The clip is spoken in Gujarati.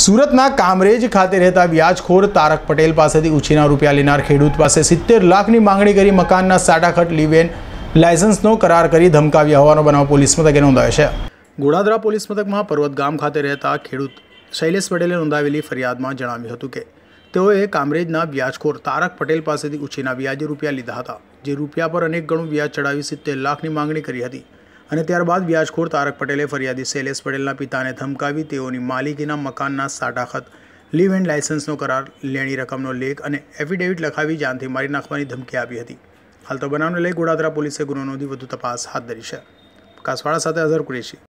સુરતના કામરેજ ખાતે રહેતા વ્યાજખોર તારક પટેલ પાસેથી ઉછીના રૂપિયા લેનાર ખેડૂત પાસે સિત્તેર લાખની માંગણી કરી મકાનના સાડાખટ લીવેન લાયસન્સનો કરાર કરી ધમકાવ્યા હોવાનો બનાવ પોલીસ મથકે નોંધાયો છે ગોડાદરા પોલીસ મથકમાં પર્વત ગામ ખાતે રહેતા ખેડૂત શૈલેષ પટેલે નોંધાવેલી ફરિયાદમાં જણાવ્યું હતું કે તેઓએ કામરેજના વ્યાજખોર તારક પટેલ પાસેથી ઉછીના વ્યાજે રૂપિયા લીધા હતા જે રૂપિયા પર અનેક ગણું વ્યાજ ચડાવી સિત્તેર લાખની માંગણી કરી હતી અને ત્યારબાદ વ્યાજખોર તારક પટેલે ફરિયાદી શૈલેષ પટેલના પિતાને ધમકાવી તેઓની માલિકીના મકાનના સાટાખત લીવ એન્ડ લાયસન્સનો કરાર લેણી રકમનો લેખ અને એફિડેવિટ લખાવી જાનથી મારી નાખવાની ધમકી આપી હતી હાલ તો બનાવને લઈ ગોડાદરા પોલીસે ગુનો નોંધી વધુ તપાસ હાથ ધરી છે કાસવાડા સાથે અઝર કુરેશી